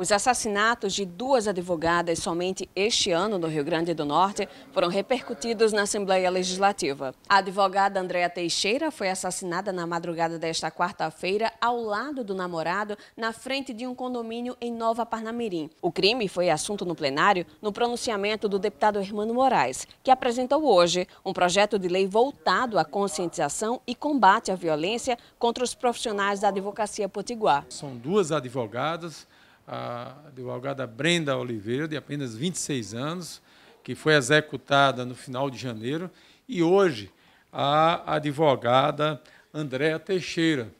Os assassinatos de duas advogadas somente este ano no Rio Grande do Norte foram repercutidos na Assembleia Legislativa. A advogada Andréa Teixeira foi assassinada na madrugada desta quarta-feira ao lado do namorado na frente de um condomínio em Nova Parnamirim. O crime foi assunto no plenário no pronunciamento do deputado Hermano Moraes, que apresentou hoje um projeto de lei voltado à conscientização e combate à violência contra os profissionais da advocacia potiguar. São duas advogadas a advogada Brenda Oliveira, de apenas 26 anos, que foi executada no final de janeiro, e hoje a advogada Andréa Teixeira,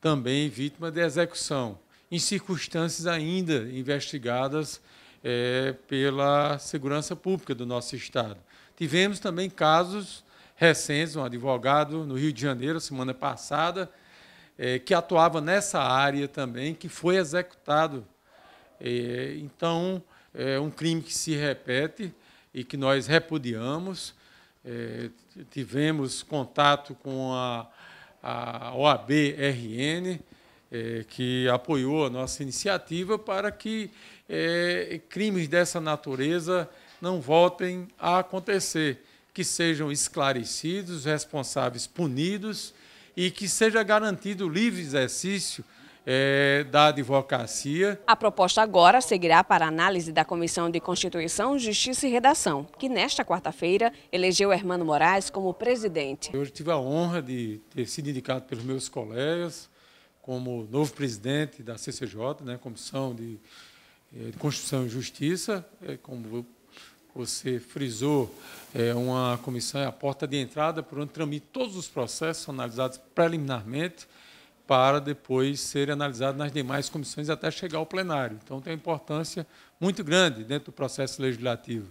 também vítima de execução, em circunstâncias ainda investigadas é, pela segurança pública do nosso Estado. Tivemos também casos recentes, um advogado no Rio de Janeiro, semana passada, é, que atuava nessa área também, que foi executado é, então, é um crime que se repete e que nós repudiamos. É, tivemos contato com a, a é, que apoiou a nossa iniciativa para que crimes dessa natureza não voltem a acontecer, que sejam esclarecidos, responsáveis punidos e que seja garantido o livre exercício é, da advocacia. A proposta agora seguirá para análise da Comissão de Constituição, Justiça e Redação, que nesta quarta-feira elegeu Hermano Moraes como presidente. Hoje tive a honra de ter sido indicado pelos meus colegas como novo presidente da CCJ, né, Comissão de, é, de Constituição e Justiça, é, como você frisou, é uma comissão é a porta de entrada por onde tramitam todos os processos analisados preliminarmente para depois ser analisado nas demais comissões até chegar ao plenário. Então, tem uma importância muito grande dentro do processo legislativo.